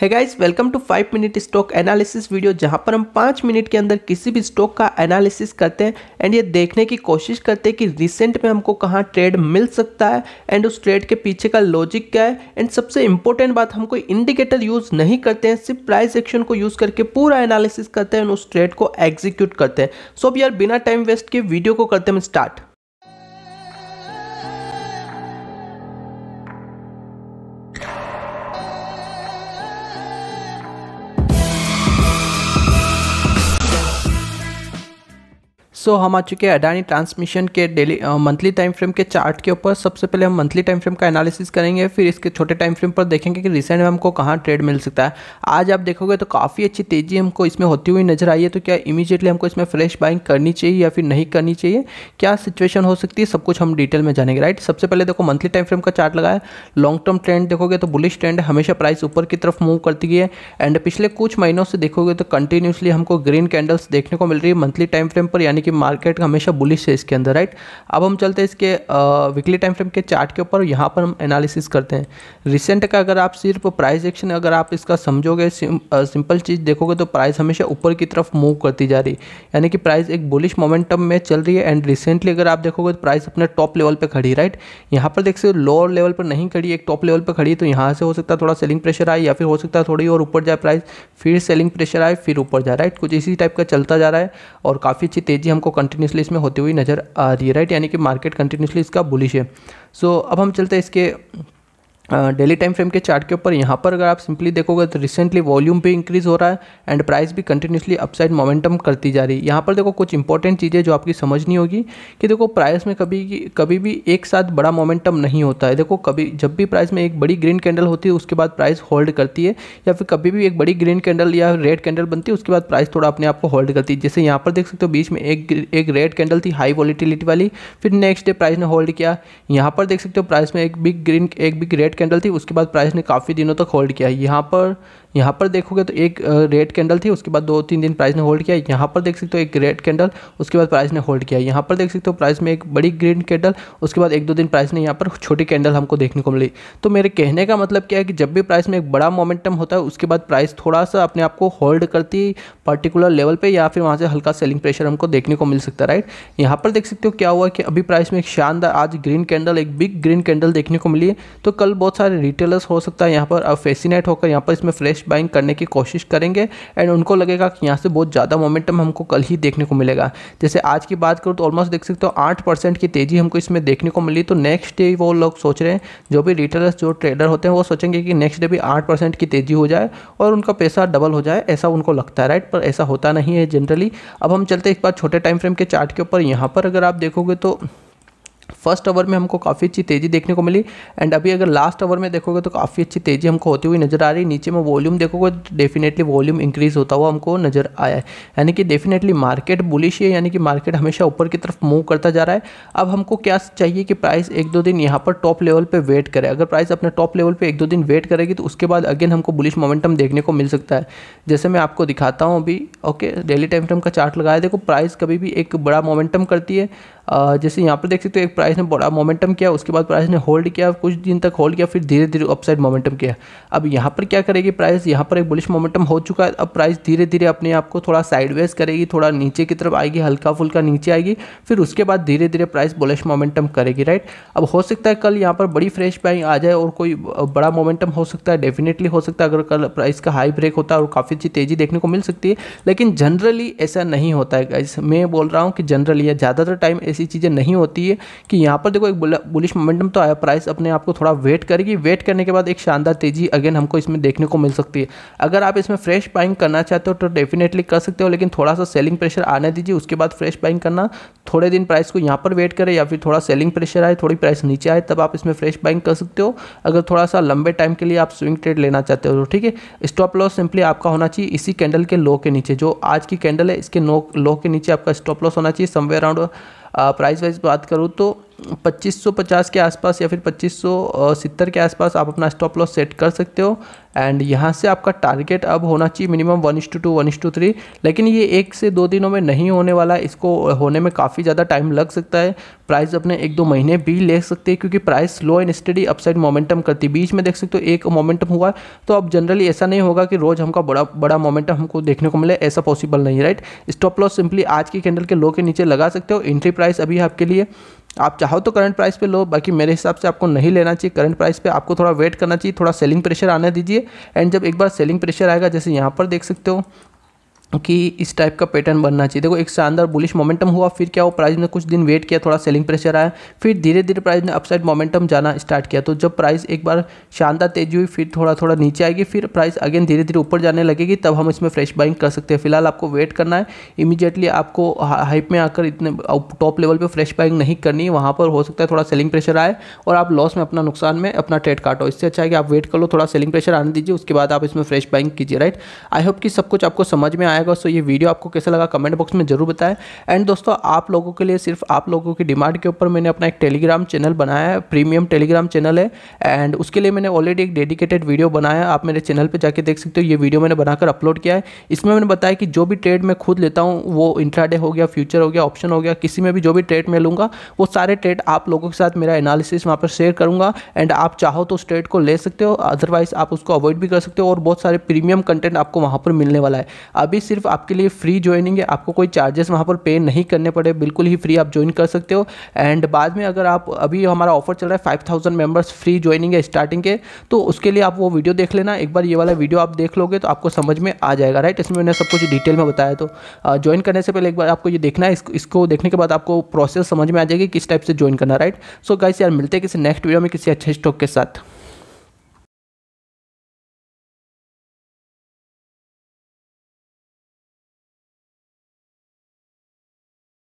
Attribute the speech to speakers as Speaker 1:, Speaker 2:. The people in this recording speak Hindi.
Speaker 1: है guys welcome to five minute stock analysis video जहां पर हम पाँच मिनट के अंदर किसी भी स्टॉक का एनालिसिस करते हैं एंड ये देखने की कोशिश करते हैं कि रिसेंट में हमको कहाँ ट्रेड मिल सकता है एंड उस ट्रेड के पीछे का लॉजिक क्या है एंड सबसे इंपॉर्टेंट बात हम कोई इंडिकेटर यूज़ नहीं करते हैं सिर्फ प्राइस एक्शन को यूज़ करके पूरा एनालिसिस करते हैं एंड उस ट्रेड को एग्जीक्यूट करते हैं सो अब यार बिना टाइम वेस्ट के वीडियो को करते हैं स्टार्ट सो so, हम आ चुके हैं अडानी ट्रांसमिशन के डेली मंथली टाइम फ्रेम के चार्ट के ऊपर सबसे पहले हम मंथली टाइम फ्रेम का एनालिसिस करेंगे फिर इसके छोटे टाइम फ्रेम पर देखेंगे कि रिसेंट में हमको कहाँ ट्रेड मिल सकता है आज आप देखोगे तो काफ़ी अच्छी तेज़ी हमको इसमें होती हुई नजर आई है तो क्या इमीजिएटली हमको इसमें फ्रेश बाइंग करनी चाहिए या फिर नहीं करनी चाहिए क्या सिचुएशन हो सकती है सब कुछ हम डिटेल में जानेंगे राइट सबसे पहले देखो मंथली टाइम फ्रेम का चार्ट लगाया लॉन्ग टर्म ट्रेंड देखोगे तो बुलिश ट्रेंड हमेशा प्राइस ऊपर की तरफ मूव करती है एंड पिछले कुछ महीनों से देखोगे तो कंटिन्यूसली हमको ग्रीन कैंडल्स देखने को मिल रही है मंथली टाइम फ्रेम पर यानी कि क्योंकि मार्केट हमेशा बुलिश है इसके अंदर राइट अब हम चलते हैं इसके वीकली टाइम फ्रेम के चार्ट के ऊपर यहाँ पर हम एनालिसिस करते हैं रिसेंट का अगर आप सिर्फ प्राइस एक्शन अगर आप इसका समझोगे सिम, सिंपल चीज़ देखोगे तो प्राइस हमेशा ऊपर की तरफ मूव करती जा रही है यानी कि प्राइस एक बुलिश मोमेंटम में चल रही है एंड रिसेंटली अगर आप देखोगे तो प्राइस अपने टॉप लेवल पर खड़ी राइट यहाँ पर देख सकते लोअर लेवल पर नहीं खड़ी एक टॉप लेवल पर खड़ी तो यहाँ से हो सकता है थोड़ा सेलिंग प्रेशर आए या फिर हो सकता है थोड़ी और ऊपर जाए प्राइस फिर सेलिंग प्रेशर आए फिर ऊपर जाए राइट कुछ इसी टाइप का चलता जा रहा है और काफ़ी अच्छी तेज़ी हम हमको कंटिन्यूसली इसमें होती हुई नज़र आ रही है राइट यानी कि मार्केट कंटिन्यूसली इसका बुलिश है सो so, अब हम चलते हैं इसके डेली टाइम फ्रेम के चार्ट के ऊपर यहाँ पर अगर आप सिंपली देखोगे तो रिसेंटली वॉल्यूम भी इंक्रीज हो रहा है एंड प्राइस भी कंटिन्यूसली अपसाइड मोमेंटम करती जा रही है यहाँ पर देखो कुछ इंपॉर्टेंट चीज़ें जो आपकी समझनी होगी कि देखो प्राइस में कभी कभी भी एक साथ बड़ा मोमेंटम नहीं होता है देखो कभी जब भी प्राइस में एक बड़ी ग्रीन कैंडल होती है उसके बाद प्राइस होल्ड करती है या फिर कभी भी एक बड़ी ग्रीन कैंडल या रेड कैंडल बनती है उसके बाद प्राइस थोड़ा अपने आप को होल्ड करती है जैसे यहाँ पर देख सकते हो बीच में एक एक रेड कैंडल थी हाई वॉलीटिलिटी वाली फिर नेक्स्ट डे प्राइस ने होल्ड किया यहाँ पर देख सकते हो प्राइस में एक बिग ग्रीन एक बिग रेड कैंडल थी उसके बाद प्राइस ने काफ़ी दिनों तक तो होल्ड किया यहाँ पर यहाँ पर देखोगे तो एक रेड कैंडल थी उसके बाद दो तीन दिन प्राइस ने होल्ड किया यहाँ पर देख सकते हो एक रेड कैंडल उसके बाद प्राइस ने होल्ड किया यहाँ पर देख सकते हो प्राइस में एक बड़ी ग्रीन कैंडल उसके बाद एक दो दिन प्राइस ने यहाँ पर छोटी कैंडल हमको देखने को मिली तो मेरे कहने का मतलब क्या है कि जब भी प्राइस में एक बड़ा मोमेंटम होता है उसके बाद प्राइस थोड़ा सा अपने आप को होल्ड करती पर्टिकुलर लेवल पर या फिर वहाँ से हल्का सेलिंग प्रेशर हमको देखने को मिल सकता है राइट यहाँ पर देख सकते हो क्या हुआ कि अभी प्राइस में एक शानदार आज ग्रीन कैंडल एक बिग ग्रीन कैंडल देखने को मिली है तो कल बहुत बहुत सारे रिटेलर्स हो सकता है यहाँ पर अब फेसिनेट होकर यहाँ पर इसमें फ्रेश बाइंग करने की कोशिश करेंगे एंड उनको लगेगा कि यहाँ से बहुत ज़्यादा मोमेंटम हमको कल ही देखने को मिलेगा जैसे आज की बात करूँ तो ऑलमोस्ट देख सकते हो आठ परसेंट की तेज़ी हमको इसमें देखने को मिली तो नेक्स्ट डे वो लोग सोच रहे हैं जो भी रिटेलर्स जो ट्रेडर होते हैं वो सोचेंगे कि नेक्स्ट डे भी आठ परसेंट की तेज़ी हो जाए और उनका पैसा डबल हो जाए ऐसा उनको लगता है राइट पर ऐसा होता नहीं है जनरली अब हम चलते एक बार छोटे टाइम फ्रेम के चार्ट के ऊपर यहाँ पर अगर आप देखोगे तो फर्स्ट ओवर में हमको काफ़ी अच्छी तेज़ी देखने को मिली एंड अभी अगर लास्ट ओवर में देखोगे तो काफ़ी अच्छी तेज़ी हमको होती हुई नज़र आ रही नीचे में वॉल्यूम देखोगे तो डेफिनेटली वॉल्यूम इंक्रीज़ होता हुआ हमको नज़र आया है यानी कि डेफिनेटली मार्केट बुलिश है यानी कि मार्केट हमेशा ऊपर की तरफ मूव करता जा रहा है अब हमको क्या चाहिए कि प्राइस एक दो दिन यहाँ पर टॉप लेवल पर वेट करे अगर प्राइस अपने टॉप लेवल पर एक दो दिन वेट करेगी तो उसके बाद अगेन हमको बुलिश मोमेंटम देखने को मिल सकता है जैसे मैं आपको दिखाता हूँ अभी ओके डेली टाइम फ्रेम का चार्ट लगाया देखो प्राइस कभी भी एक बड़ा मोमेंटम करती है जैसे यहाँ पर देख सकते हो एक प्राइस ने बड़ा मोमेंटम किया उसके बाद प्राइस ने होल्ड किया कुछ दिन तक होल्ड किया फिर धीरे धीरे अपसाइड मोमेंटम किया अब यहाँ पर क्या करेगी प्राइस यहाँ पर एक बुलिश मोमेंटम हो चुका है अब प्राइस धीरे धीरे अपने आप को थोड़ा साइडवेज करेगी थोड़ा नीचे की तरफ आएगी हल्का फुल्का नीचे आएगी फिर उसके बाद धीरे धीरे प्राइस बुलिश मोमेंटम करेगी राइट अब हो सकता है कल यहाँ पर बड़ी फ्रेश बाइंग आ जाए और कोई बड़ा मोमेंटम हो सकता है डेफिनेटली हो सकता है अगर कल प्राइस का हाई ब्रेक होता है और काफ़ी अच्छी तेज़ी देखने को मिल सकती है लेकिन जनरली ऐसा नहीं होता है मैं बोल रहा हूँ कि जनरली या ज़्यादातर टाइम ऐसी चीज़ें नहीं होती है कि यहाँ पर देखो एक बुलिश मोमेंटम तो आया प्राइस अपने आप को थोड़ा वेट करेगी वेट करने के बाद एक शानदार तेज़ी अगेन हमको इसमें देखने को मिल सकती है अगर आप इसमें फ्रेश बाइंग करना चाहते हो तो डेफिनेटली कर सकते हो लेकिन थोड़ा सा सेलिंग प्रेशर आने दीजिए उसके बाद फ्रेश बाइंग करना थोड़े दिन प्राइस को यहाँ पर वेट करें या फिर थोड़ा सेलिंग प्रेशर आए थोड़ी प्राइस नीचे आए तब आप इसमें फ्रेश बाइंग कर सकते हो अगर थोड़ा सा लंबे टाइम के लिए आप स्विंग ट्रेड लेना चाहते हो तो ठीक है स्टॉप लॉस सिंपली आपका होना चाहिए इसी कैंडल के लो के नीचे जो आज की कैंडल है इसके लो के नीचे आपका स्टॉप लॉस होना चाहिए समवेयर अराउंड प्राइस वाइज बात करूँ तो 2550 के आसपास या फिर 2570 के आसपास आप अपना स्टॉप लॉस सेट कर सकते हो एंड यहाँ से आपका टारगेट अब होना चाहिए minimum one two two one two three लेकिन ये एक से दो दिनों में नहीं होने वाला इसको होने में काफ़ी ज़्यादा टाइम लग सकता है प्राइस अपने एक दो महीने भी ले सकते हैं क्योंकि price slow and steady upside momentum करती बीच में देख सकते हो एक मोमेंटम हुआ तो अब जनरली ऐसा नहीं होगा कि रोज़ हमका बड़ा बड़ा मोमेंटम हमको देखने को मिले ऐसा पॉसिबल नहीं राइट स्टॉप लॉस सिंपली आज की कैंडल के लो के नीचे लगा सकते हो एंट्री प्राइस अभी आपके लिए आप चाहो तो करंट प्राइस पे लो बाकी मेरे हिसाब से आपको नहीं लेना चाहिए करंट प्राइस पे आपको थोड़ा वेट करना चाहिए थोड़ा सेलिंग प्रेशर आने दीजिए एंड जब एक बार सेलिंग प्रेशर आएगा जैसे यहाँ पर देख सकते हो कि इस टाइप का पैटर्न बनना चाहिए देखो एक शानदार बुलिश मोमेंटम हुआ फिर क्या हुआ प्राइस ने कुछ दिन वेट किया थोड़ा सेलिंग प्रेशर आया फिर धीरे धीरे प्राइस ने अपसाइड मोमेंटम जाना स्टार्ट किया तो जब प्राइस एक बार शानदार तेजी हुई फिर थोड़ा थोड़ा नीचे आएगी फिर प्राइस अगेन धीरे धीरे ऊपर जाने लगेगी तब हम इसमें फ्रेश बाइंग कर सकते हैं फिलहाल आपको वेट करना है इमीजिएटली आपको हाइप में आकर इतने टॉप लेवल पर फ्रेश बाइंग नहीं करनी है वहाँ पर हो सकता है थोड़ा सेलिंग प्रेशर आए और आप लॉस में अपना नुकसान में अपना ट्रेड काटो इससे अच्छा है कि आप वेट कर लो थोड़ा सेलिंग प्रेशर आने दीजिए उसके बाद आप इसमें फ्रेश बाइंग कीजिए राइट आई होप कि सब कुछ आपको समझ में आया आएगा सो ये वीडियो आपको कैसा लगा कमेंट बॉक्स में जरूर बताएं एंड दोस्तों आप लोगों के लिए सिर्फ आप लोगों की डिमांड के ऊपर मैंने अपना एक टेलीग्राम चैनल बनाया है प्रीमियम टेलीग्राम चैनल है एंड उसके लिए मैंने ऑलरेडी एक डेडिकेटेड वीडियो बनाया आप मेरे चैनल पर जाकर देख सकते हो ये वीडियो मैंने बनाकर अपलोड किया है इसमें मैंने बताया कि जो भी ट्रेड मैं खुद लेता हूँ वो इंट्राडे हो गया फ्यूचर हो गया ऑप्शन हो गया किसी में भी जो भी ट्रेड मैं लूँगा वो सारे ट्रेड आप लोगों के साथ मेरा एनालिसिस वहाँ पर शेयर करूँगा एंड आप चाहो तो उस ट्रेड को ले सकते हो अदरवाइज आप उसको अवॉइड भी कर सकते हो और बहुत सारे प्रीमियम कंटेंट आपको वहाँ पर मिलने वाला है अभी सिर्फ आपके लिए फ्री ज्वाइनिंग है आपको कोई चार्जेस वहाँ पर पे नहीं करने पड़े बिल्कुल ही फ्री आप ज्वाइन कर सकते हो एंड बाद में अगर आप अभी हमारा ऑफर चल रहा है five thousand members free joining है स्टार्टिंग के तो उसके लिए आप वो वीडियो देख लेना एक बार ये वाला वीडियो आप देख लोगे तो आपको समझ में आ जाएगा राइट इसमें मैंने सब कुछ डिटेल में बताया तो ज्वाइन करने से पहले एक बार आपको ये देखना है इसको, इसको देखने के बाद आपको प्रोसेस समझ में आ जाएगी किस टाइप से ज्वाइन करना राइट सो गाइस यार मिलते हैं किसी नेक्स्ट वीडियो में किसी अच्छे स्टॉक के साथ